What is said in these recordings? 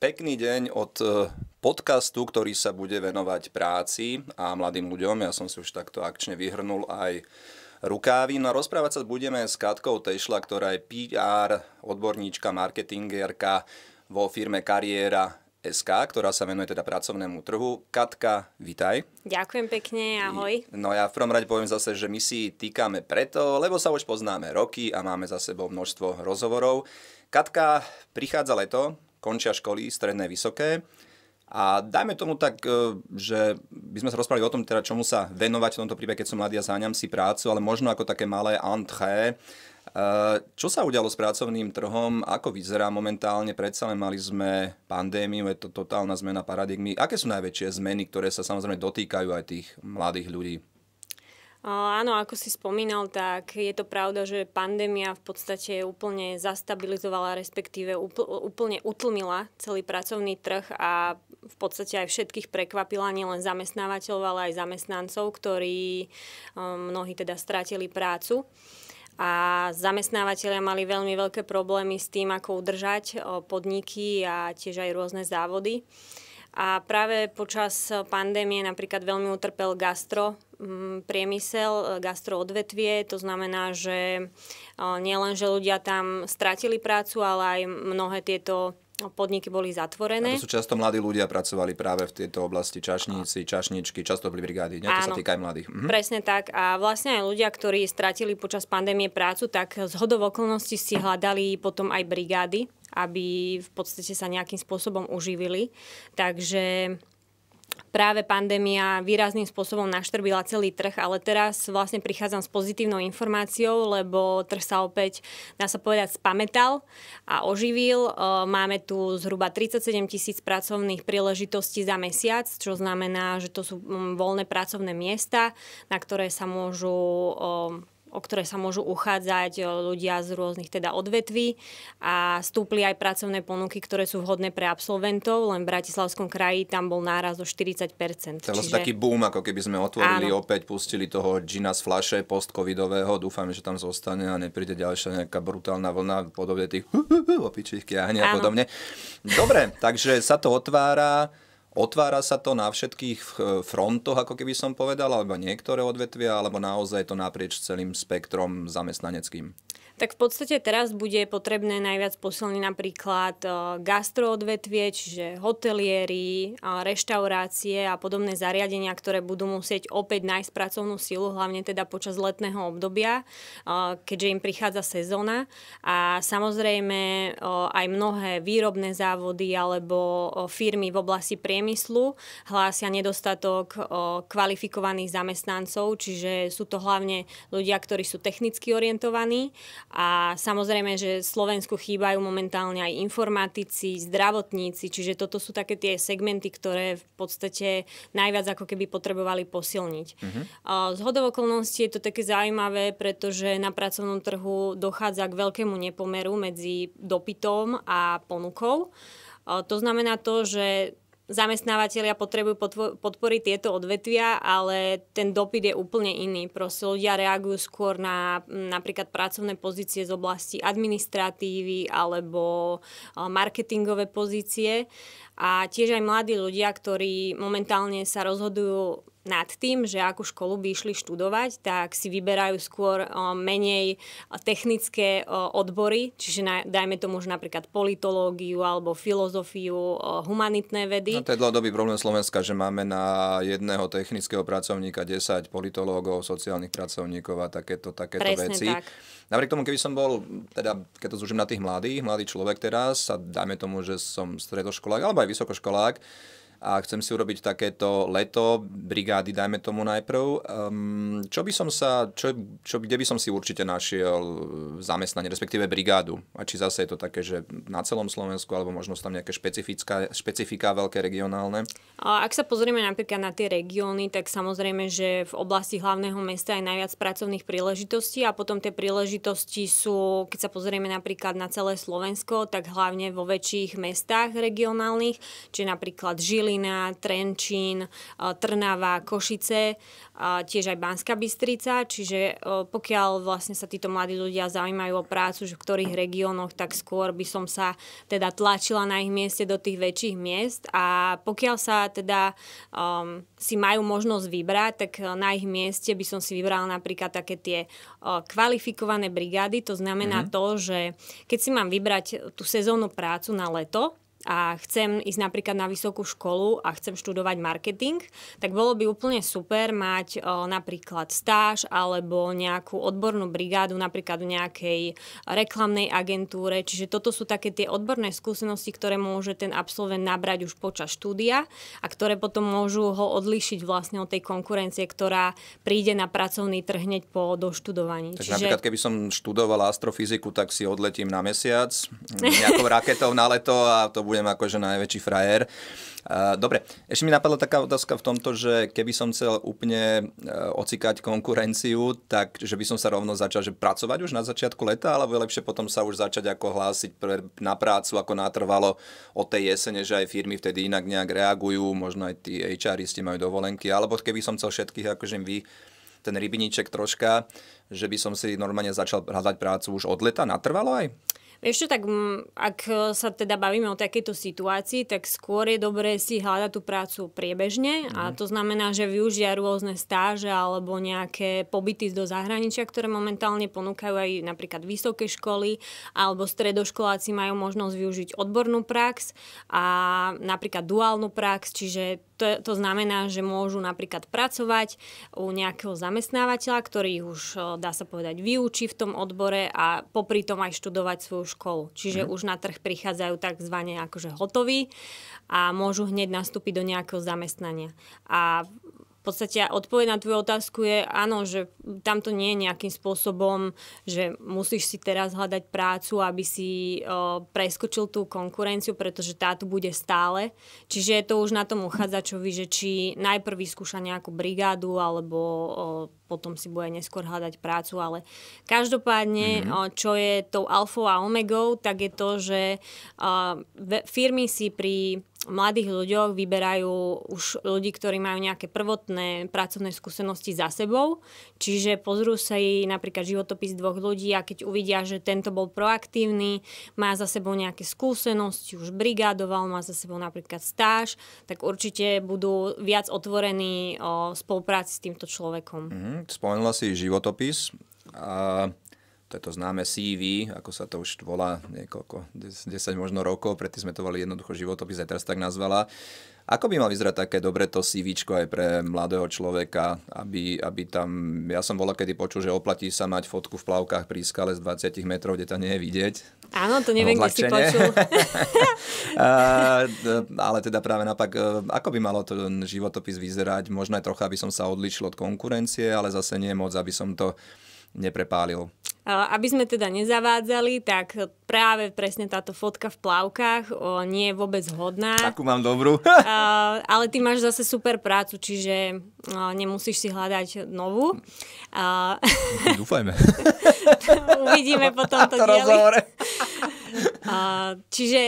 Pekný deň od e, podcastu, ktorý sa bude venovať práci a mladým ľuďom. Ja som si už takto akčne vyhrnul aj rukávy. No a rozprávať sa budeme s Katkou Tešla, ktorá je PR odborníčka, marketingerka vo firme Kariéra SK, ktorá sa venuje teda pracovnému trhu. Katka, vitaj. Ďakujem pekne, ahoj. No ja v prvom rade poviem zase, že my si týkame preto, lebo sa už poznáme roky a máme za sebou množstvo rozhovorov. Katka, prichádza leto, končia školy, stredné, vysoké. A dajme tomu tak, e, že by sme sa rozprávali o tom, teda čomu sa venovať v tomto prípade, keď som mladý a záňam si prácu, ale možno ako také malé antré. E, čo sa udialo s pracovným trhom? Ako vyzerá momentálne? Predsa len mali sme pandémiu, je to totálna zmena paradigmy. Aké sú najväčšie zmeny, ktoré sa samozrejme dotýkajú aj tých mladých ľudí? Áno, ako si spomínal, tak je to pravda, že pandémia v podstate úplne zastabilizovala, respektíve úplne utlmila celý pracovný trh a v podstate aj všetkých prekvapila, nielen zamestnávateľov, ale aj zamestnancov, ktorí um, mnohí teda strátili prácu a zamestnávateľia mali veľmi veľké problémy s tým, ako udržať podniky a tiež aj rôzne závody. A práve počas pandémie napríklad veľmi utrpel gastro mm, priemysel, e, gastroodvetvie. To znamená, že e, nielen, že ľudia tam stratili prácu, ale aj mnohé tieto No, podniky boli zatvorené. A to sú často mladí ľudia pracovali práve v tejto oblasti, čašníci, čašničky, často boli brigády, nie? Áno, to sa týka aj mladých. Mhm. Presne tak a vlastne aj ľudia, ktorí stratili počas pandémie prácu, tak z hodov okolností si hľadali potom aj brigády, aby v podstate sa nejakým spôsobom uživili. Takže práve pandémia výrazným spôsobom naštrbila celý trh, ale teraz vlastne prichádzam s pozitívnou informáciou, lebo trh sa opäť, dá sa povedať, spametal a oživil. E, máme tu zhruba 37 tisíc pracovných príležitostí za mesiac, čo znamená, že to sú voľné pracovné miesta, na ktoré sa môžu e, o ktoré sa môžu uchádzať e, ľudia z rôznych teda odvetví a stúpli aj pracovné ponuky, ktoré sú vhodné pre absolventov, len v Bratislavskom kraji tam bol náraz o 40%. To čiže... taký boom, ako keby sme otvorili Áno. opäť, pustili toho džina z flaše post-covidového, že tam zostane a nepríde ďalšia nejaká brutálna vlna podobne tých opičích kiahne a podobne. Dobre, takže sa to otvára. Otvára sa to na všetkých eh, frontoch, ako keby som povedal, alebo niektoré odvetvia, alebo naozaj to naprieč celým spektrom zamestnaneckým. Tak v podstate teraz bude potrebné najviac posilniť napríklad e, gastroodvetvie, čiže hotelieri, reštaurácie a podobné zariadenia, ktoré budú musieť opäť nájsť pracovnú silu, hlavne teda počas letného obdobia, e, keďže im prichádza sezóna. A samozrejme e, aj mnohé výrobné závody alebo firmy v oblasti priemyslu hlásia nedostatok kvalifikovaných zamestnancov, čiže sú to hlavne ľudia, ktorí sú technicky orientovaní a samozrejme, že Slovensku chýbajú momentálne aj informatici, zdravotníci, čiže toto sú také tie segmenty, ktoré v podstate najviac ako keby potrebovali posilniť. Uh-huh. Z hodov okolností je to také zaujímavé, pretože na pracovnom trhu dochádza k veľkému nepomeru medzi dopytom a ponukou. To znamená to, že zamestnávateľia potrebujú podporiť tieto odvetvia, ale ten dopyt je úplne iný. Proste ľudia reagujú skôr na napríklad pracovné pozície z oblasti administratívy alebo eh, marketingové pozície a tiež aj mladí ľudia, ktorí momentálne sa rozhodujú nad tým, že akú školu by išli študovať, tak si vyberajú skôr menej technické odbory, čiže dajme tomu už napríklad politológiu alebo filozofiu, humanitné vedy. No, to je dlhodobý problém Slovenska, že máme na jedného technického pracovníka 10 politológov, sociálnych pracovníkov a takéto, takéto Presne veci. Tak. Napriek tomu, keby som bol, teda, keď to zúžim na tých mladých, mladý človek teraz a dajme tomu, že som stredoškolák alebo aj vysokoškolák, a chcem si urobiť takéto leto, brigády, dajme tomu najprv. Um, čo by som sa, čo, čo, kde by som si určite našiel zamestnanie, respektíve brigádu? A či zase je to také, že na celom Slovensku, alebo možno tam nejaké špecifická, špecifika veľké regionálne? Ak sa pozrieme napríklad na tie regióny, tak samozrejme, že v oblasti hlavného mesta je najviac pracovných príležitostí a potom tie príležitosti sú, keď sa pozrieme napríklad na celé Slovensko, tak hlavne vo väčších mestách regionálnych, či napríklad Žili, Žilina, Trenčín, e, Trnava, Košice, e, tiež aj Banská Bystrica, čiže e, pokiaľ vlastne sa títo mladí ľudia zaujímajú o prácu, že v ktorých regiónoch, tak skôr by som sa teda tlačila na ich mieste do tých väčších miest a pokiaľ sa teda um, si majú možnosť vybrať, tak na ich mieste by som si vybrala napríklad také tie kvalifikované brigády, to znamená mm-hmm. to, že keď si mám vybrať tú sezónnu prácu na leto, a chcem ísť napríklad na vysokú školu a chcem študovať marketing, tak bolo by úplne super mať o, napríklad stáž alebo nejakú odbornú brigádu napríklad v nejakej reklamnej agentúre. Čiže toto sú také tie odborné skúsenosti, ktoré môže ten absolvent nabrať už počas štúdia a ktoré potom môžu ho odlišiť vlastne od tej konkurencie, ktorá príde na pracovný trh hneď po doštudovaní. Takže Čiže... napríklad, keby som študoval astrofyziku, tak si odletím na mesiac nejakou raketou na leto a to bude budem akože najväčší frajer. Dobre, ešte mi napadla taká otázka v tomto, že keby som chcel úplne e, ocikať konkurenciu, tak že by som sa rovno začal že pracovať už na začiatku leta, alebo je lepšie potom sa už začať ako hlásiť na prácu, ako natrvalo od tej jesene, že aj firmy vtedy inak nejak reagujú, možno aj tí HRisti majú dovolenky, alebo keby som chcel všetkých akože vy ten rybiniček troška, že by som si normálne začal hľadať prácu už od leta, natrvalo aj? Ešte tak, mm, ak e, sa teda bavíme o takejto situácii, tak skôr je dobré si hľadať tú prácu priebežne mm. a mhm. to znamená, že využia rôzne stáže alebo nejaké pobyty do zahraničia, ktoré momentálne ponúkajú aj napríklad vysoké školy alebo stredoškoláci majú možnosť využiť odbornú prax a napríklad duálnu prax, čiže to, to znamená, že môžu napríklad pracovať u nejakého zamestnávateľa, ktorý ich už, eh, dá sa povedať, vyučí v tom odbore a popri tom aj študovať svoju školu. Čiže mm. už na trh prichádzajú tzv. akože hotoví a môžu hneď nastúpiť do nejakého zamestnania. A v podstate odpoveď na tvoju otázku je áno, že tam to nie je nejakým spôsobom, že musíš si teraz hľadať prácu, aby si o, preskočil tú konkurenciu, pretože tá tu bude stále. Čiže je to už na tom uchádzačovi, že či najprv vyskúša nejakú brigádu alebo o, potom si bude neskôr hľadať prácu, ale každopádne, mm-hmm. čo je tou alfou a omegou, tak je to, že firmy si pri mladých ľuďoch vyberajú už ľudí, ktorí majú nejaké prvotné pracovné skúsenosti za sebou. Čiže pozrú sa jej napríklad životopis dvoch ľudí a keď uvidia, že tento bol proaktívny, má za sebou nejaké skúsenosti, už brigádoval, má za sebou napríklad stáž, tak určite budú viac otvorení o spolupráci s týmto človekom. Mm, spomenula si životopis. A toto známe CV, ako sa to už volá niekoľko, 10 možno rokov, predtým sme to volali jednoducho životopis, aj teraz tak nazvala. Ako by mal vyzerať také dobre to CV aj pre mladého človeka, aby, aby tam, ja som bola kedy počul, že oplatí sa mať fotku v plavkách pri skale z 20 metrov, kde ťa nie je vidieť. Áno, to neviem, kde si počul. a, ale teda práve napak, e, ako by malo to životopis vyzerať, možno aj trocha, aby som sa odlišil od konkurencie, ale zase nie moc, aby som to neprepálil. Aby sme teda nezavádzali, tak práve presne táto fotka v plavkách o, nie je vôbec hodná. Takú mám dobrú. o, ale ty máš zase super prácu, čiže o, nemusíš si hľadať novú. O, Dúfajme. uvidíme po tomto to dieli. o, čiže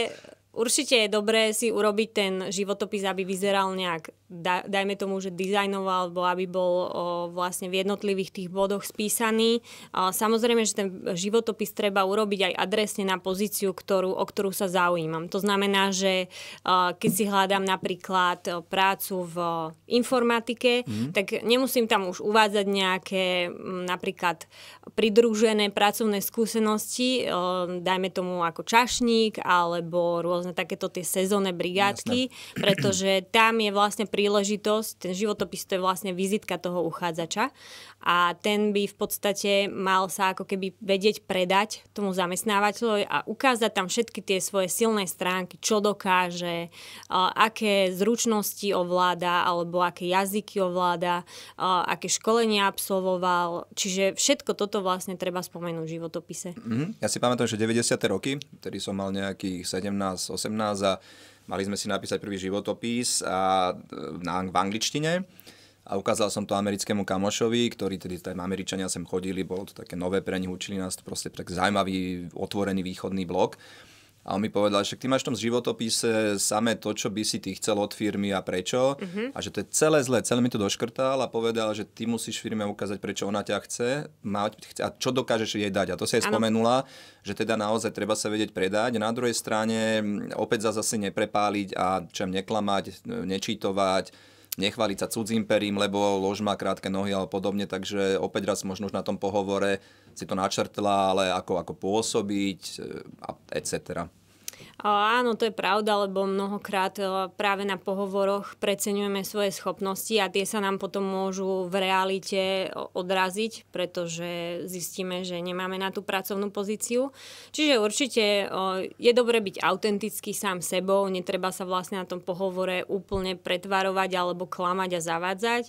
určite je dobré si urobiť ten životopis, aby vyzeral nejak da, dajme tomu, že dizajnoval, alebo aby bol o, vlastne v jednotlivých tých bodoch spísaný. O, samozrejme, že ten životopis treba urobiť aj adresne na pozíciu, ktorú, o ktorú sa zaujímam. To znamená, že o, keď si hľadám napríklad o, e, prácu v o, informatike, mm. tak nemusím tam už uvádzať nejaké m, napríklad pridružené pracovné skúsenosti, o, e, dajme tomu ako čašník alebo rôzne takéto tie sezónne brigádky, Jasne. pretože tam je vlastne pri príležitosť, ten životopis to je vlastne vizitka toho uchádzača a ten by v podstate mal sa ako keby vedieť predať tomu zamestnávateľovi a ukázať tam všetky tie svoje silné stránky, čo dokáže, aké zručnosti ovláda alebo aké jazyky ovláda, aké školenia absolvoval. Čiže všetko toto vlastne treba spomenúť v životopise. Mm-hmm. Ja si pamätám, že 90. roky, ktorý som mal nejakých 17-18 a Mali sme si napísať prvý životopis a, e, na, v angličtine a ukázal som to americkému kamošovi, ktorí tedy tam Američania sem chodili, bolo to také nové pre nich, učili nás to proste tak zaujímavý, otvorený východný blok. A on mi povedal, že ty máš v tom životopise samé to, čo by si ty chcel od firmy a prečo. Uh-huh. A že to je celé zlé, celé mi to doškrtal a povedal, že ty musíš firme ukázať, prečo ona ťa chce mať a čo dokážeš jej dať. A to si aj ano. spomenula, že teda naozaj treba sa vedieť predať. Na druhej strane opäť za zase neprepáliť a čem neklamať, e, nečítovať, nechváliť sa cudzím perím, lebo lož má krátke nohy alebo podobne. Takže opäť raz možno už na tom pohovore si to načrtla, ale ako, ako pôsobiť, e, etc. Áno, to je pravda, lebo mnohokrát eh, práve na pohovoroch preceňujeme svoje schopnosti a tie sa nám potom môžu v realite eh, odraziť, pretože zistíme, že nemáme na tú pracovnú pozíciu. Čiže určite eh, je dobre byť autentický sám sebou, netreba sa vlastne na tom pohovore úplne pretvarovať alebo klamať a zavádzať.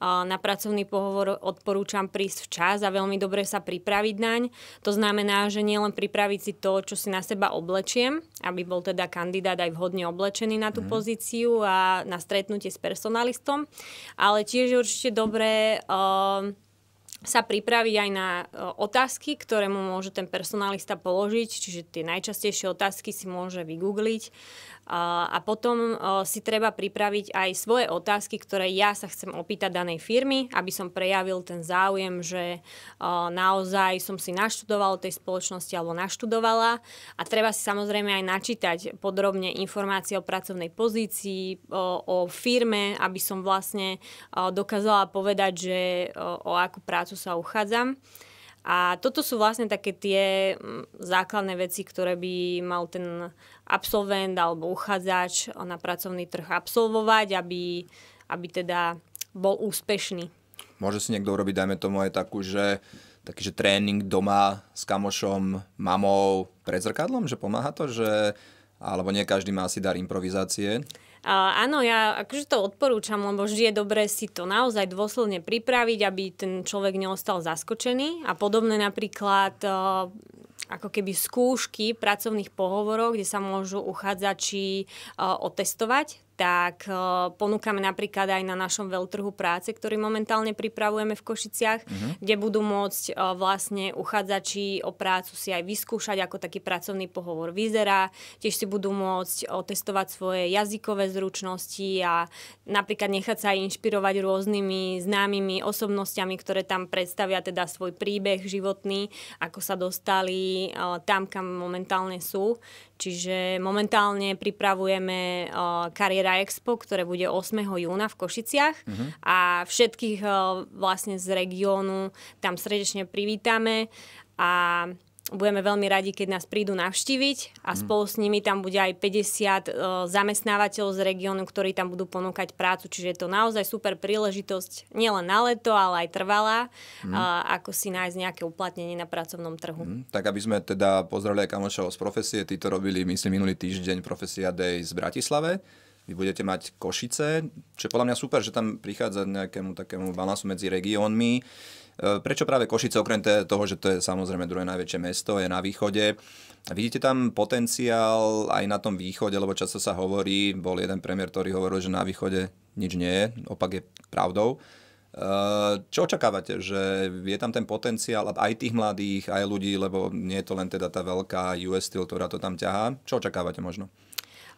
Na pracovný pohovor odporúčam prísť včas a veľmi dobre sa pripraviť naň. To znamená, že nielen pripraviť si to, čo si na seba oblečiem, aby bol teda kandidát aj vhodne oblečený na tú mm. pozíciu a na stretnutie s personalistom. Ale tiež je určite dobré... Uh, sa pripraviť aj na e, otázky, ktoré mu môže ten personalista položiť, čiže tie najčastejšie otázky si môže vygoogliť a potom si treba pripraviť aj svoje otázky, ktoré ja sa chcem opýtať danej firmy, aby som prejavil ten záujem, že naozaj som si naštudoval tej spoločnosti alebo naštudovala a treba si samozrejme aj načítať podrobne informácie o pracovnej pozícii, o, firme, aby som vlastne dokázala povedať, že o akú prácu sa uchádzam. A toto sú vlastne také tie mm, základné veci, ktoré by mal ten absolvent alebo uchádzač na pracovný trh absolvovať, aby, aby teda bol úspešný. Môže si niekto urobiť, dajme tomu aj takú, že taký, že tréning doma s kamošom, mamou pred zrkadlom, že pomáha to, že alebo nie každý má si dar improvizácie áno, ja akože to odporúčam, lebo vždy je dobré si to naozaj dôsledne pripraviť, aby ten človek neostal zaskočený. A podobné napríklad e, ako keby skúšky pracovných pohovorov, kde sa môžu uchádzači e, otestovať tak eh, ponúkame napríklad aj na našom veľtrhu práce, ktorý momentálne pripravujeme v Košiciach, mm-hmm. kde budú môcť eh, vlastne uchádzači o prácu si aj vyskúšať, ako taký pracovný pohovor vyzerá. Tiež si budú môcť eh, testovať svoje jazykové zručnosti a napríklad nechať sa aj inšpirovať rôznymi známymi osobnostiami, ktoré tam predstavia teda svoj príbeh životný, ako sa dostali tam, kam momentálne sú. Čiže momentálne pripravujeme Kariéra Expo, ktoré bude 8. júna v Košiciach uh-huh. a všetkých vlastne z regiónu tam srdečne privítame a budeme veľmi radi, keď nás prídu navštíviť a mm. spolu s nimi tam bude aj 50 e, zamestnávateľov z regiónu, ktorí tam budú ponúkať prácu. Čiže je to naozaj super príležitosť, nielen na leto, ale aj trvalá, e, mm. ako si nájsť nejaké uplatnenie na pracovnom trhu. Mm. Tak aby sme teda pozreli aj kamošov z profesie, tí to robili, myslím, minulý týždeň Profesia Day z Bratislave. Vy budete mať Košice, čo je podľa mňa super, že tam prichádza nejakému takému balansu medzi regiónmi. E, prečo práve Košice, okrem toho, že to je samozrejme druhé najväčšie mesto, je na východe. Vidíte tam potenciál aj na tom východe, lebo často sa hovorí, bol jeden premiér, ktorý hovoril, že na východe nič nie je, opak je pravdou. E, čo očakávate, že je tam ten potenciál aj tých mladých, aj ľudí, lebo nie je to len teda tá veľká US Steel, ktorá to tam ťahá. Čo očakávate možno?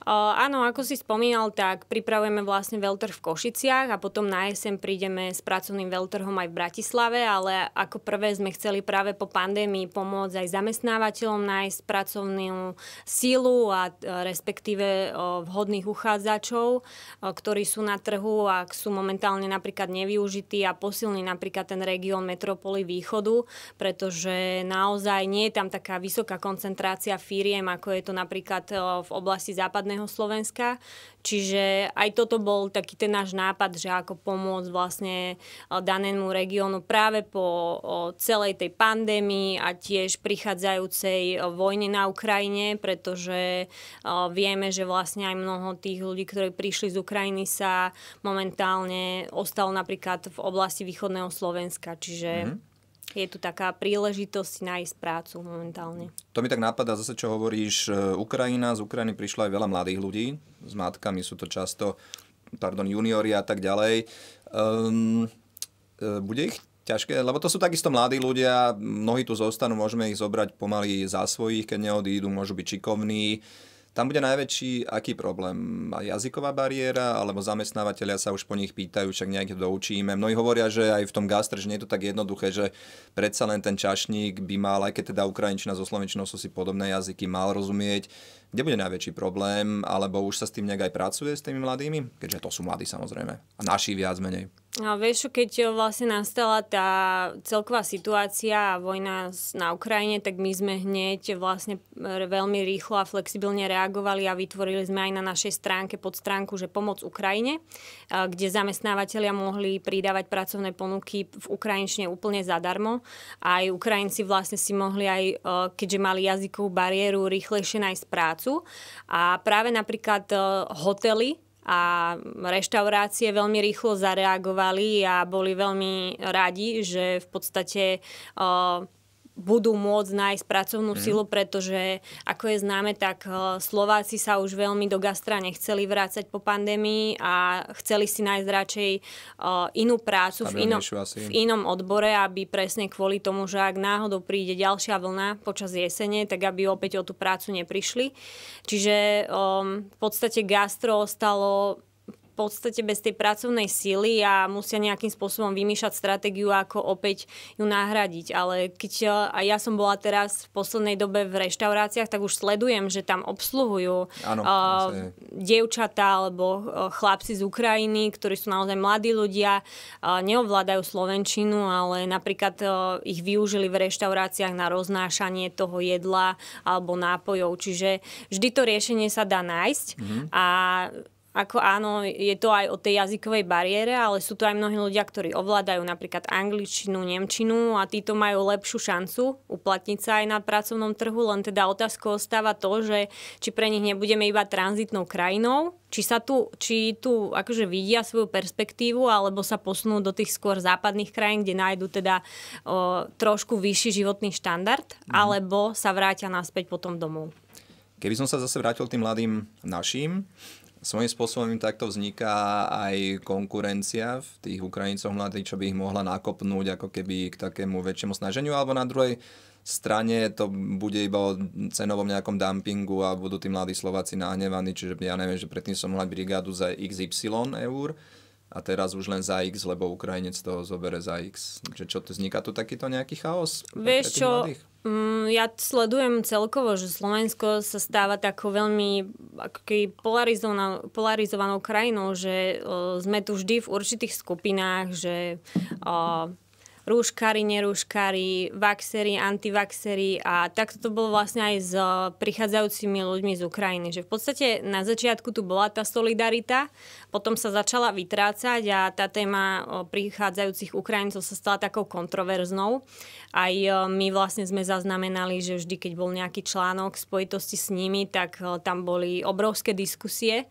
Eh, áno, ako si spomínal, tak pripravujeme vlastne veľtrh v Košiciach a potom na jeseň prídeme s pracovným veľtrhom aj v Bratislave, ale ako prvé sme chceli práve po pandémii pomôcť aj zamestnávateľom nájsť pracovnú sílu a eh, respektíve eh, vhodných uchádzačov, ktorí sú na trhu a sú momentálne napríklad nevyužití a posilní napríklad ten región metropoly východu, pretože naozaj nie je tam taká vysoká koncentrácia firiem, ako je to napríklad v oblasti západnej západného Slovenska. Čiže aj toto bol taký ten náš nápad, že ako pomôcť vlastne e, danému regiónu práve po celej tej pandémii a tiež prichádzajúcej e, vojne na Ukrajine, pretože e, vieme, že vlastne aj mnoho tých ľudí, ktorí prišli z Ukrajiny, sa momentálne ostalo napríklad v oblasti východného Slovenska. Čiže... Mm-hmm je tu taká príležitosť nájsť prácu momentálne. To mi tak napadá zase, čo hovoríš. E, Ukrajina, z Ukrajiny prišlo aj veľa mladých ľudí. S matkami sú to často pardon, juniori a tak ďalej. Um, bude ich ťažké, lebo to sú takisto mladí ľudia, mnohí tu zostanú, môžeme ich zobrať pomaly za svojich, keď neodídu, môžu byť čikovní. Uh, tam bude najväčší aký problém? Jazyková bariéra, alebo zamestnávateľia sa už po nich pýtajú, však nejaké doučíme. Mnohí hovoria, že aj v tom gastre, že nie je to tak jednoduché, že predsa len ten čašník by mal, aj keď teda ukrajinčina so slovenčinou sú si podobné jazyky, mal rozumieť kde bude najväčší problém, alebo už sa s tým nejak aj pracuje s tými mladými? Keďže to sú mladí samozrejme. A naši viac menej. A vieš, keď vlastne nastala tá celková situácia a vojna na Ukrajine, tak my sme hneď vlastne veľmi rýchlo a flexibilne reagovali a vytvorili sme aj na našej stránke pod stránku, že pomoc Ukrajine, kde zamestnávateľia mohli pridávať pracovné ponuky v ukrajinčine úplne zadarmo. Aj Ukrajinci vlastne si mohli aj, keďže mali jazykovú bariéru, rýchlejšie nájsť prácu prácu a práve napríklad e, hotely a reštaurácie veľmi rýchlo zareagovali a boli veľmi radi, že v podstate uh, budú môcť nájsť pracovnú mm. silu, pretože ako je známe, tak eh, Slováci sa už veľmi do gastra nechceli vrácať po pandémii a chceli si nájsť radšej eh, inú prácu v inom, v inom odbore, aby presne kvôli tomu, že ak náhodou príde ďalšia vlna počas jesene, tak aby opäť o tú prácu neprišli. Čiže um, v podstate gastro ostalo podstate bez tej pracovnej síly a musia nejakým spôsobom vymýšľať stratégiu, ako opäť ju nahradiť. Ale keď e, a ja som bola teraz v poslednej dobe v reštauráciách, tak už sledujem, že tam obsluhujú ano, uh, e, dievčatá alebo e, chlapci z Ukrajiny, ktorí sú naozaj mladí ľudia, uh, neovládajú slovenčinu, ale napríklad uh, ich využili v reštauráciách na roznášanie toho jedla alebo nápojov. Čiže vždy to riešenie sa dá nájsť mm-hmm. a ako áno, je to aj o tej jazykovej bariére, ale sú to aj mnohí ľudia, ktorí ovládajú napríklad angličtinu, nemčinu a títo majú lepšiu šancu uplatniť sa aj na pracovnom trhu, len teda otázkou ostáva to, že či pre nich nebudeme iba tranzitnou krajinou, či sa tu, či tu akože vidia svoju perspektívu, alebo sa posunú do tých skôr západných krajín, kde nájdu teda o, trošku vyšší životný štandard, mm. alebo sa vrátia naspäť potom domov. Keby som sa zase vrátil tým mladým našim, Svojím spôsobom im takto vzniká aj konkurencia v tých Ukrajincoch mladých, čo by ich mohla nakopnúť ako keby k takému väčšiemu snaženiu, alebo na druhej strane to bude iba o cenovom nejakom dumpingu a budú tí mladí Slováci nahnevaní, čiže ja neviem, že predtým som mohla brigádu za XY eur, a teraz už len za X, lebo Ukrajinec toho zobere za X. Čiže čo, to vzniká tu takýto nejaký chaos? Vieš čo, mladých? Mm, ja sledujem celkovo, že Slovensko sa stáva takou veľmi polarizovanou, polarizovanou krajinou, že e, sme tu vždy v určitých skupinách, že e, rúškári, nerúškári, vaxery, antivaxery a takto to bolo vlastne aj s eh, prichádzajúcimi ľuďmi z Ukrajiny. Že v podstate na začiatku tu bola tá solidarita, potom sa začala vytrácať a tá téma prichádzajúcich Ukrajincov sa stala takou kontroverznou. Aj eh, my vlastne sme zaznamenali, že vždy, keď bol nejaký článok v spojitosti s nimi, tak eh, tam boli obrovské diskusie,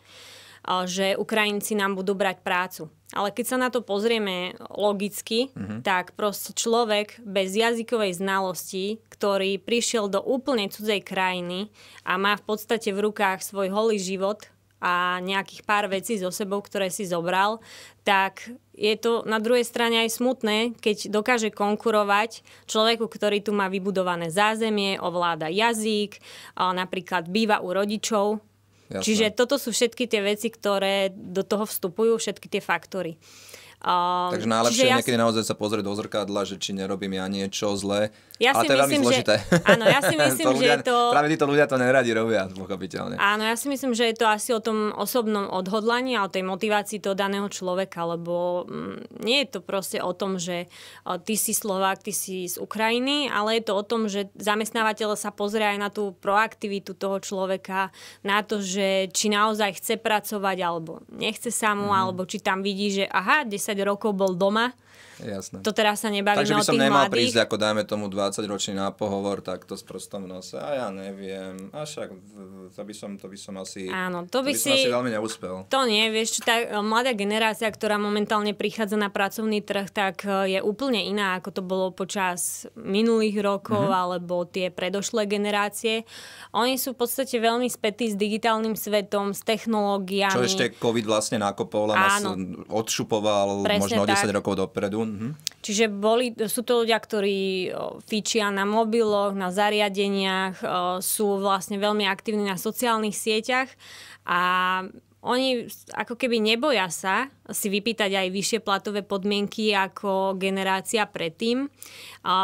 že Ukrajinci nám budú brať prácu. Ale keď sa na to pozrieme logicky, mm-hmm. tak proste človek bez jazykovej znalosti, ktorý prišiel do úplne cudzej krajiny a má v podstate v rukách svoj holý život a nejakých pár vecí so sebou, ktoré si zobral, tak je to na druhej strane aj smutné, keď dokáže konkurovať človeku, ktorý tu má vybudované zázemie, ovláda jazyk, napríklad býva u rodičov, Jasné. Čiže toto sú všetky tie veci, ktoré do toho vstupujú, všetky tie faktory. Um, Takže najlepšie je ja... niekedy naozaj sa pozrieť do zrkadla, že či nerobím ja niečo zlé. Ja a to je veľmi zložité. Že... Áno, ja si myslím, to ľudia, že to... Práve títo ľudia to neradi robia, pochopiteľne. Áno, ja si myslím, že je to asi o tom osobnom odhodlaní a o tej motivácii toho daného človeka, lebo mm, nie je to proste o tom, že e, ty si Slovák, ty si z Ukrajiny, ale je to o tom, že zamestnávateľ sa pozrie aj na tú proaktivitu toho človeka, na to, že či naozaj chce pracovať alebo nechce sa mu, mm. alebo či tam vidí, že aha, 10 10 rokov bol doma Jasné. To teraz sa nebavíme Takže by som nemal mladých. prísť, ako dajme tomu 20-ročný na pohovor, tak s prstom v nose. A ja neviem. A však to by som, to by som asi... Áno, to by, to by si... Som asi veľmi neúspel. To nie, vieš, tá e, mladá generácia, ktorá momentálne prichádza na pracovný trh, tak e, je úplne iná, ako to bolo počas minulých rokov mm-hmm. alebo tie predošlé generácie. Oni sú v podstate veľmi spätí s digitálnym svetom, s technológiami. Čo ešte COVID vlastne nakopol a nás odšupoval Presne možno tak. 10 rokov dopredu dopredu. Mhm. Čiže boli, sú to ľudia, ktorí fičia na mobiloch, na zariadeniach, sú vlastne veľmi aktívni na sociálnych sieťach a oni ako keby neboja sa si vypýtať aj vyššie platové podmienky ako generácia predtým.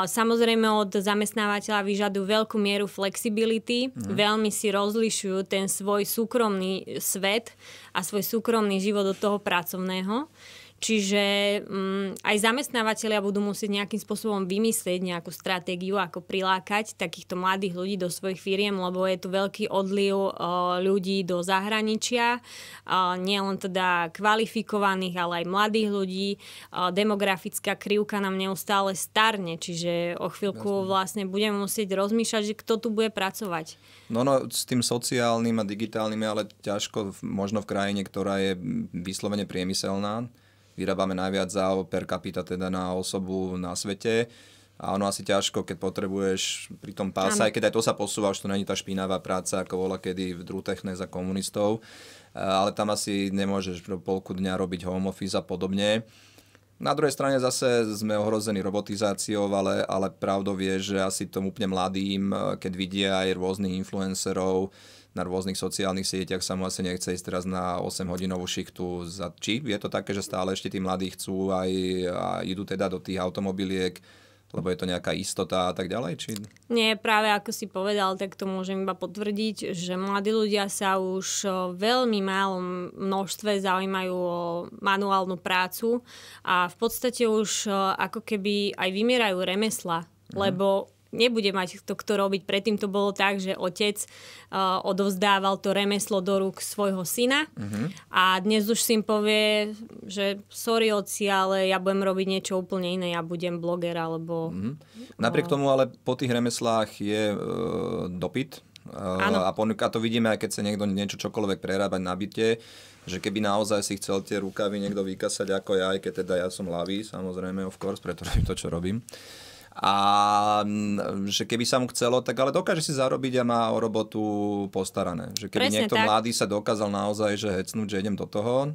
Samozrejme od zamestnávateľa vyžadujú veľkú mieru flexibility, mm. veľmi si rozlišujú ten svoj súkromný svet a svoj súkromný život od toho pracovného. Čiže um, aj zamestnávateľia budú musieť nejakým spôsobom vymyslieť nejakú stratégiu, ako prilákať takýchto mladých ľudí do svojich firiem, lebo je tu veľký odliv uh, ľudí do zahraničia, uh, nielen teda kvalifikovaných, ale aj mladých ľudí. Uh, demografická krivka nám neustále starne, čiže o chvíľku vlastne budeme musieť rozmýšľať, že kto tu bude pracovať. No, no s tým sociálnym a digitálnym, ale ťažko možno v krajine, ktorá je vyslovene priemyselná, vyrábame najviac za per capita teda na osobu na svete. A ono asi ťažko, keď potrebuješ pri tom pása, aj keď aj to sa posúva, už to není tá špinavá práca, ako bola kedy v Drutechne za komunistov, ale tam asi nemôžeš do polku dňa robiť home office a podobne. Na druhej strane zase sme ohrození robotizáciou, ale, ale pravdou je, že asi tom úplne mladým, eh, keď vidia aj rôznych influencerov na rôznych sociálnych sieťach, sa mu asi nechce ísť teraz na 8-hodinovú šichtu. Za, či je to také, že stále ešte tí mladí chcú aj, a idú teda do tých automobiliek, lebo je to nejaká istota a tak ďalej? Či... Nie, práve ako si povedal, tak to môžem iba potvrdiť, že mladí ľudia sa už veľmi málo množstve zaujímajú o manuálnu prácu a v podstate už ako keby aj vymierajú remesla, mhm. lebo nebude mať to kto robiť. Predtým to bolo tak, že otec uh, odovzdával to remeslo do rúk svojho syna uh-huh. a dnes už syn povie, že sorry oci, ale ja budem robiť niečo úplne iné, ja budem bloger alebo... Uh-huh. Napriek uh... tomu ale po tých remeslách je uh, dopyt uh, A a to vidíme, aj keď sa niekto niečo čokoľvek prerábať na byte, že keby naozaj si chcel tie rukavy niekto vykasať ako ja, aj keď teda ja som lavý, samozrejme, of course, pretože to, čo robím, a mm, že keby sa mu chcelo, tak ale dokáže si zarobiť a má o robotu postarané. Že keby Presne niekto tak. mladý sa dokázal naozaj že hecnúť, že idem do toho,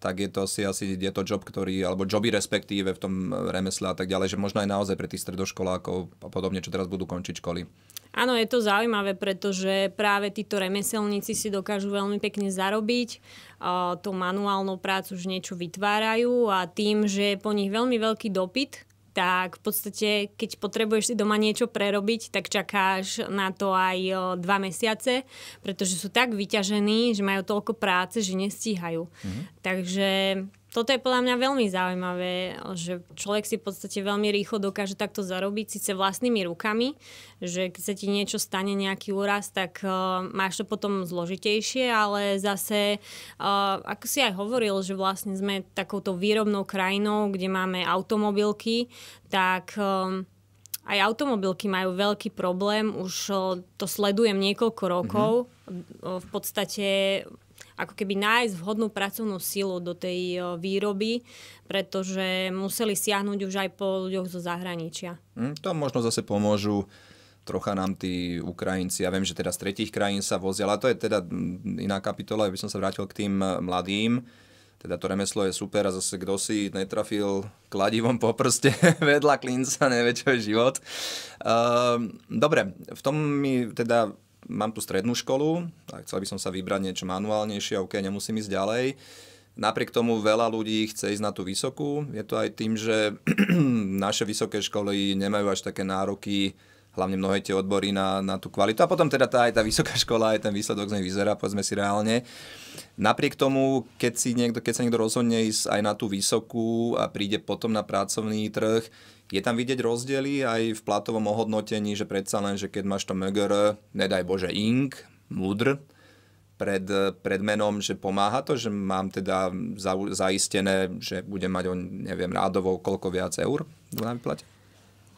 tak je to si asi, je to job, ktorý, alebo joby respektíve v tom remesle a tak ďalej, že možno aj naozaj pre tých stredoškolákov a podobne, čo teraz budú končiť školy. Áno, je to zaujímavé, pretože práve títo remeselníci si dokážu veľmi pekne zarobiť. tú manuálnu prácu už niečo vytvárajú a tým, že je po nich veľmi veľký dopyt, tak v podstate, keď potrebuješ si doma niečo prerobiť, tak čakáš na to aj dva mesiace, pretože sú tak vyťažení, že majú toľko práce, že nestíhajú. Mm-hmm. Takže toto je podľa mňa veľmi zaujímavé, že človek si v podstate veľmi rýchlo dokáže takto zarobiť, síce vlastnými rukami, že keď sa ti niečo stane, nejaký úraz, tak uh, máš to potom zložitejšie, ale zase, uh, ako si aj hovoril, že vlastne sme takouto výrobnou krajinou, kde máme automobilky, tak... Um, aj automobilky majú veľký problém, už to sledujem niekoľko rokov. Mm-hmm. v podstate ako keby nájsť vhodnú pracovnú silu do tej výroby, pretože museli siahnuť už aj po ľuďoch zo zahraničia. Mm, to možno zase pomôžu trocha nám tí Ukrajinci, ja viem, že teda z tretich krajín sa vozia, ale to je teda hm, iná kapitola, aby som sa vrátil k tým hm, mladým. Teda to remeslo je super a zase kto si netrafil kladivom po prste vedľa klinca, nevie čo je život. Uh, dobre, v tom mi teda mám tu strednú školu tak chcel by som sa vybrať niečo manuálnejšie, OK, nemusím ísť ďalej. Napriek tomu veľa ľudí chce ísť na tú vysokú. Je to aj tým, že naše vysoké školy nemajú až také nároky, hlavne mnohé tie odbory na, na tú kvalitu. A potom teda tá, aj tá vysoká škola, aj ten výsledok z nej vyzerá, povedzme si reálne. Napriek tomu, keď, si niekto, keď sa niekto rozhodne ísť aj na tú vysokú a príde potom na pracovný trh, je tam vidieť rozdiely aj v platovom ohodnotení, že predsa len, že keď máš to MGR, nedaj Bože, Ink, Mudr, pred, pred menom, že pomáha to, že mám teda za, zaistené, že budem mať o, neviem, rádovo koľko viac eur na výplate?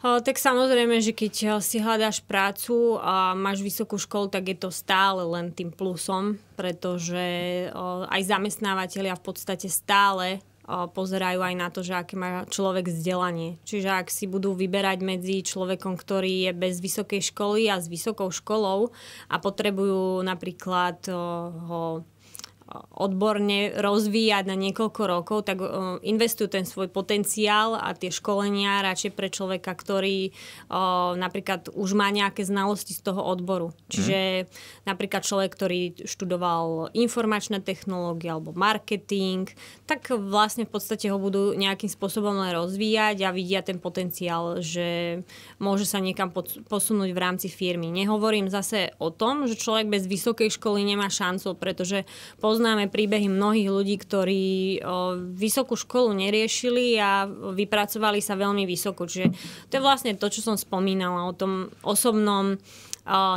Tak samozrejme, že keď eh, si hľadáš prácu a máš vysokú školu, tak je to stále len tým plusom, pretože eh, aj zamestnávateľia v podstate stále pozerajú aj na to, že aké má človek vzdelanie. Čiže ak si budú vyberať medzi človekom, ktorý je bez vysokej školy a s vysokou školou a potrebujú napríklad eh, ho odborne rozvíjať na niekoľko rokov, tak e, investujú ten svoj potenciál a tie školenia radšej pre človeka, ktorý e, napríklad už má nejaké znalosti z toho odboru. Mhm. Čiže mm. napríklad človek, ktorý študoval informačné technológie alebo marketing, tak vlastne v podstate ho budú nejakým spôsobom len rozvíjať a vidia ten potenciál, že môže sa niekam posunúť v rámci firmy. Nehovorím zase o tom, že človek bez vysokej školy nemá šancu, pretože po poznáme príbehy mnohých ľudí, ktorí vysokú školu neriešili a vypracovali sa veľmi vysoko. Čiže to je vlastne to, čo som spomínala o tom osobnom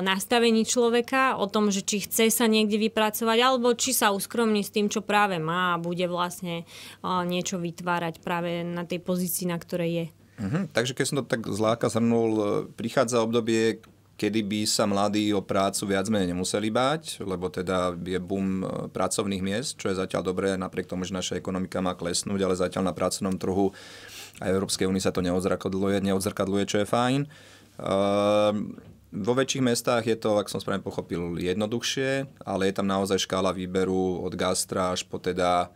nastavení človeka, o tom, že či chce sa niekde vypracovať, alebo či sa uskromní s tým, čo práve má a bude vlastne niečo vytvárať práve na tej pozícii, na ktorej je. Uh-huh. takže keď som to tak zláka zhrnul, e, prichádza obdobie, kedy by sa mladí o prácu viac menej nemuseli báť, lebo teda je boom e, pracovných miest, čo je zatiaľ dobré, napriek tomu, že naša ekonomika má klesnúť, ale zatiaľ na pracovnom trhu A Európskej únie sa to neodzrkadluje, neodzrkadluje, čo je fajn. Ehm, vo väčších mestách je to, ak som správne pochopil, jednoduchšie, ale je tam naozaj škála výberu od gastra až po teda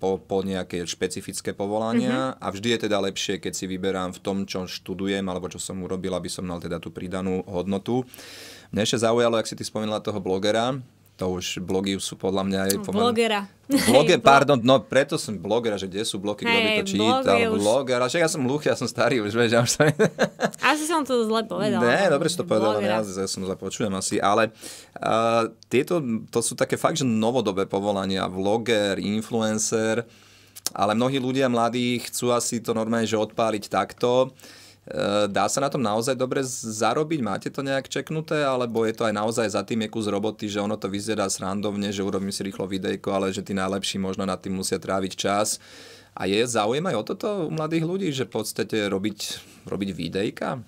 po, po nejaké špecifické povolania uh-huh. a vždy je teda lepšie, keď si vyberám v tom, čo študujem alebo čo som urobil, aby som mal teda tú pridanú hodnotu. Mne ešte zaujalo, ak si ty spomenula toho blogera, to už blogy sú podľa mňa aj pomen... Blogera. Bloge, pardon, no preto som blogera, že kde sú bloky, kto by to čítal, už... blogera, však ja som hluchý, ja som starý už, vieš, ja už som... asi som to zle povedal. Ne, dobre si to povedal, ja, ja som zle počujem asi, ale uh, tieto, to sú také fakt, že novodobé povolania, vloger, influencer, ale mnohí ľudia mladí chcú asi to normálne, že odpáliť takto, Eh, dá sa na tom naozaj dobre zarobiť? Máte to nejak čeknuté? Alebo je to aj naozaj za tým je kus roboty, že ono to vyzerá srandovne, že urobím si rýchlo videjko, ale že tí najlepší možno nad tým musia tráviť čas. A je záujem aj o toto u mladých ľudí, že v podstate robiť, robiť videjka?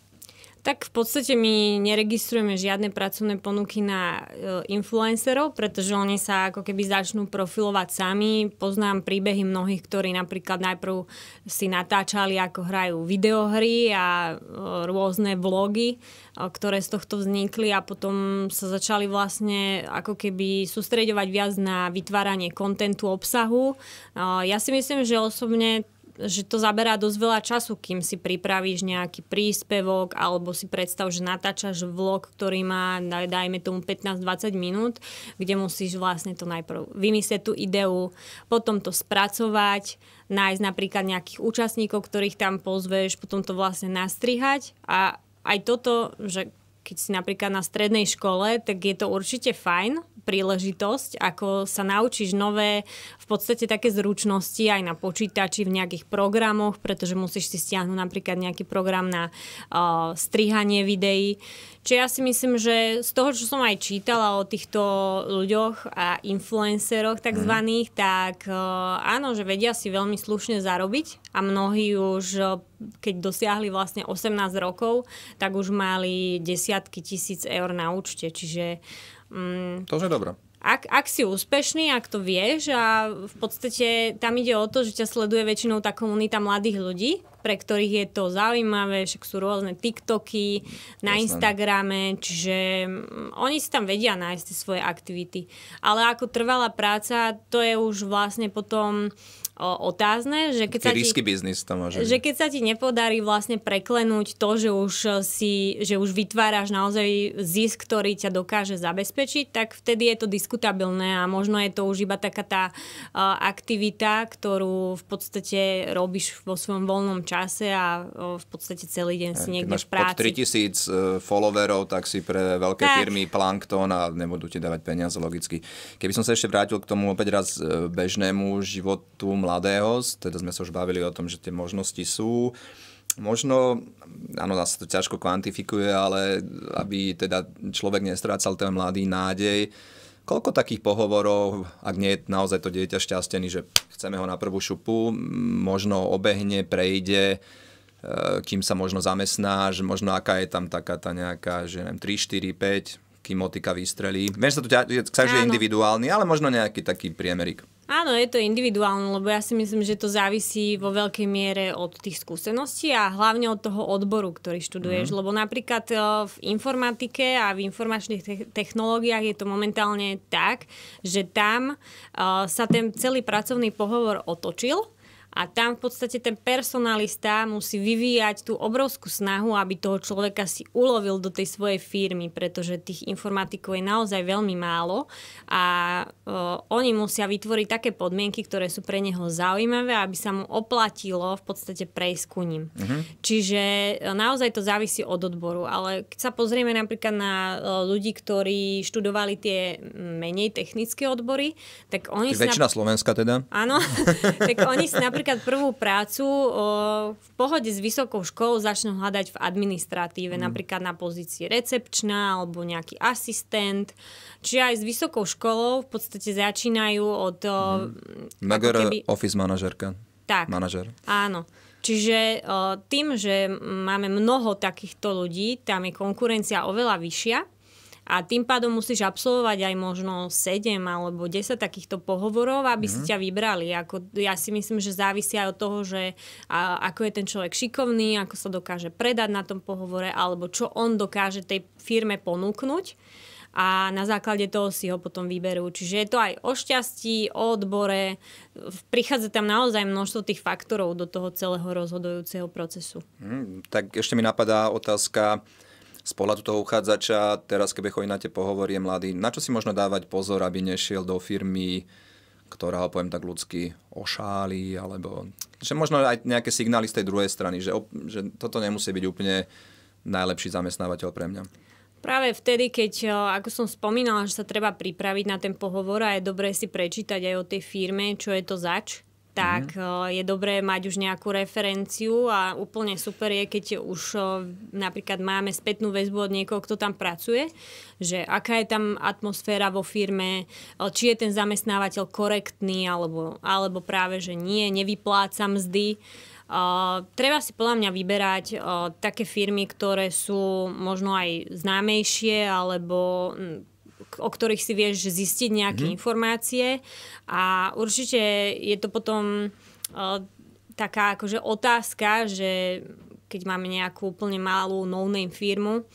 Tak v podstate my neregistrujeme žiadne pracovné ponuky na e, influencerov, pretože oni sa ako keby začnú profilovať sami. Poznám príbehy mnohých, ktorí napríklad najprv si natáčali, ako hrajú videohry a e, rôzne vlogy, e, ktoré z tohto vznikli a potom sa začali vlastne ako keby sústreďovať viac na vytváranie kontentu, obsahu. Ja si myslím, že osobne že to zaberá dosť veľa času, kým si pripravíš nejaký príspevok alebo si predstav, že natáčaš vlog, ktorý má, dajme tomu 15-20 minút, kde musíš vlastne to najprv vymyslieť tú ideu, potom to spracovať, nájsť napríklad nejakých účastníkov, ktorých tam pozveš, potom to vlastne nastrihať a aj toto, že keď si napríklad na strednej škole, tak je to určite fajn príležitosť, ako sa naučíš nové v podstate také zručnosti aj na počítači, v nejakých programoch, pretože musíš si stiahnuť napríklad nejaký program na uh, strihanie videí. Čiže ja si myslím, že z toho, čo som aj čítala o týchto ľuďoch a influenceroch takzvaných, mm. tak e, áno, že vedia si veľmi slušne zarobiť a mnohí už e, keď dosiahli vlastne 18 rokov, tak už mali desiatky tisíc eur na účte. Čiže... Mm, to je dobré ak, ak si úspešný, ak to vieš a v podstate tam ide o to, že ťa sleduje väčšinou tá komunita mladých ľudí, pre ktorých je to zaujímavé, však sú rôzne TikToky na Jasne. Instagrame, čiže mm, oni si tam vedia nájsť svoje aktivity. Ale ako trvalá práca, to je už vlastne potom otázne, že keď sa ti, biznis to môže. Že keď sa ti nepodarí vlastne preklenúť to, že už e, si, že už vytváraš naozaj zisk, ktorý ťa dokáže zabezpečiť, tak vtedy je to diskutabilné a možno je to už iba taká tá e, aktivita, ktorú v podstate robíš vo svojom voľnom čase a e, v podstate celý deň si niekde máš v práci. Pod 3000 followerov, tak si pre veľké tak. firmy plankton a nebudú ti dávať peniaze logicky. Keby som sa ešte vrátil k tomu opäť raz bežnému životu mladého, mladého, teda sme sa už bavili o tom, že tie možnosti sú. Možno, áno, nás to ťažko kvantifikuje, ale aby teda človek nestrácal ten mladý nádej, Koľko takých pohovorov, ak nie je naozaj to dieťa šťastený, že chceme ho na prvú šupu, možno obehne, prejde, e, kým sa možno zamestná, že možno aká je tam taká tá nejaká, že neviem, 3, 4, 5, kým motika vystrelí. že sa to ťa, je individuálny, ale možno nejaký taký priemerik. Áno, je to individuálne, lebo ja si myslím, že to závisí vo veľkej miere od tých skúseností a hlavne od toho odboru, ktorý študuješ. Mm. Lebo napríklad eh, v informatike a v informačných te- technológiách je to momentálne tak, že tam uh, sa ten celý pracovný pohovor otočil a tam v podstate ten personalista musí vyvíjať tú obrovskú snahu, aby toho človeka si ulovil do tej svojej firmy, pretože tých informatikov je naozaj veľmi málo a o, e, oni musia vytvoriť také podmienky, ktoré sú pre neho zaujímavé, aby sa mu oplatilo v podstate prejsť ku ním. Uh-huh. Čiže e, naozaj to závisí od odboru, ale keď sa pozrieme napríklad na e, ľudí, ktorí študovali tie menej technické odbory, tak oni... Tak väčšina Slovenska teda? Áno, tak oni si napríklad napríklad prvú prácu o, v pohode s vysokou školou začnú hľadať v administratíve, mm. napríklad na pozícii recepčná alebo nejaký asistent. Čiže aj s vysokou školou v podstate začínajú od... Mm. Megara keby... office manažerka. Tak. Manažer. Áno. Čiže o, tým, že máme mnoho takýchto ľudí, tam je konkurencia oveľa vyššia, a tým pádom musíš absolvovať aj možno 7 alebo 10 takýchto pohovorov, aby mm. si mhm. ťa vybrali. Ako, ja si myslím, že závisí aj od toho, že a, ako je ten človek šikovný, ako sa dokáže predať na tom pohovore, alebo čo on dokáže tej firme ponúknuť a na základe toho si ho potom vyberú. Čiže je to aj o šťastí, o odbore. Prichádza tam naozaj množstvo tých faktorov do toho celého rozhodujúceho procesu. Mm, tak ešte mi napadá otázka, z pohľadu toho uchádzača, teraz keby na tie pohovorie mladý, na čo si možno dávať pozor, aby nešiel do firmy, ktorá ho poviem tak ľudsky ošáli, alebo že možno aj nejaké signály z tej druhej strany, že, že toto nemusí byť úplne najlepší zamestnávateľ pre mňa. Práve vtedy, keď, e, ako som spomínala, že sa treba pripraviť na ten pohovor a je dobré si prečítať aj o tej firme, čo je to zač, tak mm. je dobré mať už nejakú referenciu a úplne super je, keď už eh, napríklad máme spätnú väzbu od niekoho, kto tam pracuje, že aká je tam atmosféra vo firme, eh, či je ten zamestnávateľ korektný alebo, alebo práve, že nie, nevypláca mzdy. Uh, treba si podľa mňa vyberať uh, také firmy, ktoré sú možno aj známejšie alebo hm, o ktorých si vieš zistiť nejaké mm-hmm. informácie a určite je to potom uh, taká akože otázka, že keď máme nejakú úplne malú no-name firmu,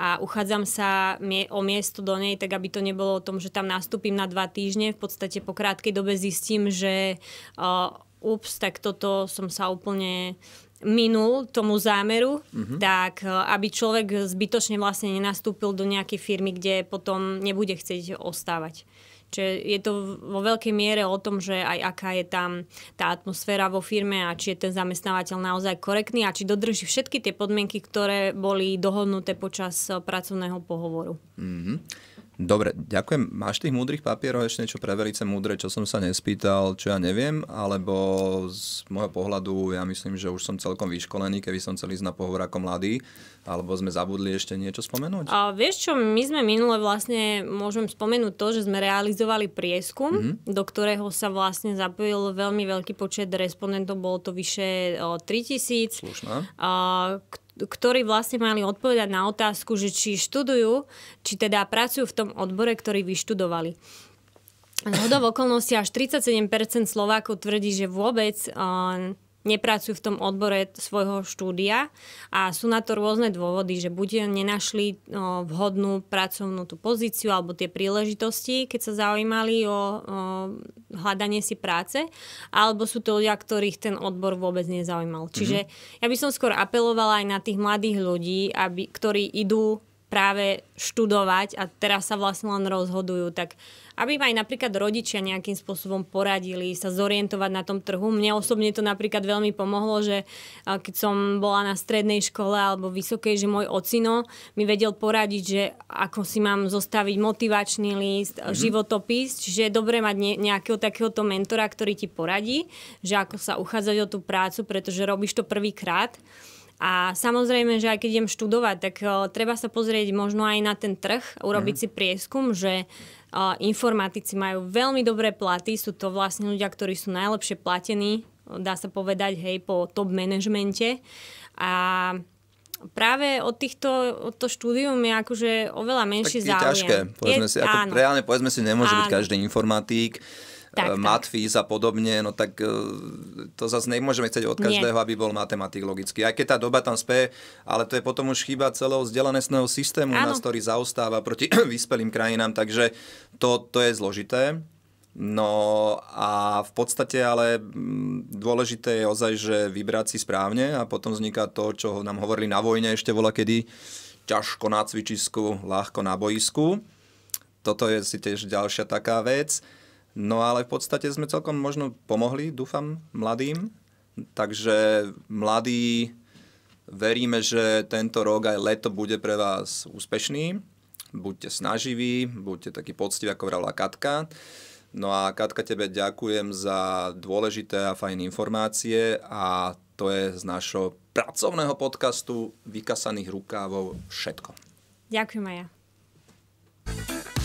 a uchádzam sa o miesto do nej, tak aby to nebolo o tom, že tam nastúpim na dva týždne. V podstate po krátkej dobe zistím, že uh, ups, tak toto som sa úplne minul tomu zámeru, mm-hmm. tak e, aby človek zbytočne vlastne nenastúpil do nejakej firmy, kde potom nebude chcieť ostávať. Čiže je to vo veľkej miere o tom, že aj aká je tam tá atmosféra vo firme a či je ten zamestnávateľ naozaj korektný a či dodrží všetky tie podmienky, ktoré boli dohodnuté počas e, pracovného pohovoru. Mm-hmm. Dobre, ďakujem. Máš tých múdrych papierov ešte niečo pre verice múdre, čo som sa nespýtal, čo ja neviem, alebo z môjho pohľadu ja myslím, že už som celkom vyškolený, keby som chcel ísť na pohovor ako mladý, alebo sme zabudli ešte niečo spomenúť? A vieš čo, my sme minule vlastne, môžem spomenúť to, že sme realizovali prieskum, mm-hmm. do ktorého sa vlastne zapojil veľmi veľký počet respondentov, bolo to vyše 3000, Slušná. A, ktorí vlastne mali odpovedať na otázku, že či študujú, či teda pracujú v tom odbore, ktorý vyštudovali. Zhodov okolnosti až 37% Slovákov tvrdí, že vôbec uh, nepracujú v tom odbore svojho štúdia a sú na to rôzne dôvody, že buď nenašli no, vhodnú pracovnú tú pozíciu alebo tie príležitosti, keď sa zaujímali o, o hľadanie si práce, alebo sú to ľudia, ktorých ten odbor vôbec nezaujímal. Čiže mm-hmm. ja by som skôr apelovala aj na tých mladých ľudí, aby, ktorí idú práve študovať a teraz sa vlastne len rozhodujú, tak aby ma aj napríklad rodičia nejakým spôsobom poradili sa zorientovať na tom trhu. Mne osobne to napríklad veľmi pomohlo, že eh, keď som bola na strednej škole alebo vysokej, že môj ocino mi vedel poradiť, že ako si mám zostaviť motivačný list, mm-hmm. životopis, čiže je dobré mať nejakého takéhoto mentora, ktorý ti poradí, že ako sa uchádzať o tú prácu, pretože robíš to prvýkrát. A samozrejme, že aj keď idem študovať, tak uh, treba sa pozrieť možno aj na ten trh, urobiť mm. si prieskum, že uh, informatici majú veľmi dobré platy, sú to vlastne ľudia, ktorí sú najlepšie platení, dá sa povedať, hej, po top manažmente. A práve od týchto, od to štúdium je akože oveľa menší záujem. je Ťažké, povedzme je, si, ako reálne povedzme si, nemôže áno. byť každý informatík tak, e, matfís a podobne, no tak e, to zase nemôžeme chcieť od každého, Nie. aby bol matematik logický. Aj keď tá doba tam spie, ale to je potom už chyba celého vzdelanostného systému, nás, ktorý zaostáva proti vyspelým krajinám, takže to, to je zložité. No a v podstate ale dôležité je ozaj, že vybrať si správne a potom vzniká to, čo nám hovorili na vojne ešte bola kedy, ťažko na cvičisku, ľahko na boisku. Toto je si tiež ďalšia taká vec. No ale v podstate sme celkom možno pomohli, dúfam, mladým. Takže mladí, veríme, že tento rok aj leto bude pre vás úspešný. Buďte snaživí, buďte takí poctiví, ako vravila Katka. No a Katka, tebe ďakujem za dôležité a fajné informácie a to je z našho pracovného podcastu Vykasaných rukávov všetko. Ďakujem aj ja.